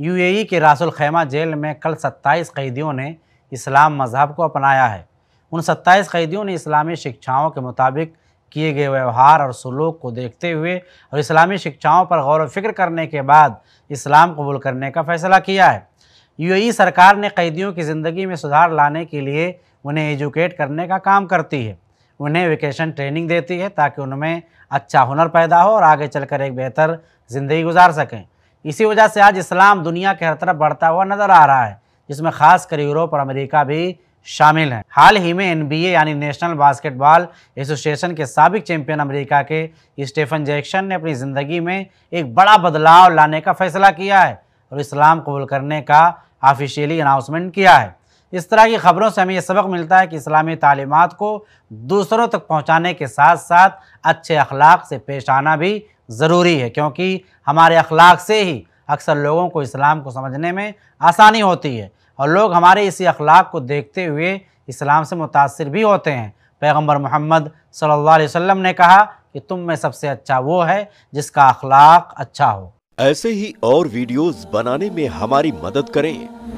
UAE के रासुल खैमा jail में कल 27 कैदियों ने इस्लाम मज़हब को अपनाया है उन 27 कैदियों ने इस्लामी शिक्षाओं के मुताबिक किए गए व्यवहार और सलूक को देखते हुए और इस्लामी शिक्षाओं पर गौर फिक्र करने के बाद इस्लाम कबूल करने का फैसला किया है यूएई सरकार ने कैदियों की ज़िंदगी में सुधार लाने के लिए उन्हें एजुकेट करने का काम करती है उन्हें वेकेशन ट्रेनिंग देती है ताकि उनमें अच्छा हुनर पैदा हो और आगे चलकर एक बेहतर ज़िंदगी गुजार सकें इसी वजह से आज इस्लाम दुनिया के हर तरफ बढ़ता हुआ नज़र आ रहा है जिसमें खासकर यूरोप और अमेरिका भी शामिल हैं हाल ही में एन यानी नेशनल बास्केटबॉल एसोसिएशन के सबक चैंपियन अमेरिका के स्टेफन जैक्सन ने अपनी ज़िंदगी में एक बड़ा बदलाव लाने का फैसला किया है और इस्लाम कबूल करने का ऑफिशियली अनाउंसमेंट किया है इस तरह की खबरों से हमें यह सबक मिलता है कि इस्लामी तालीमत को दूसरों तक पहुँचाने के साथ साथ अच्छे अखलाक से पेश आना भी ज़रूरी है क्योंकि हमारे अखलाक से ही अक्सर लोगों को इस्लाम को समझने में आसानी होती है और लोग हमारे इसी अखलाक को देखते हुए इस्लाम से मुतासर भी होते हैं पैगम्बर मोहम्मद सल्ला वसम ने कहा कि तुम में सबसे अच्छा वो है जिसका अखलाक अच्छा हो ऐसे ही और वीडियोस बनाने में हमारी मदद करें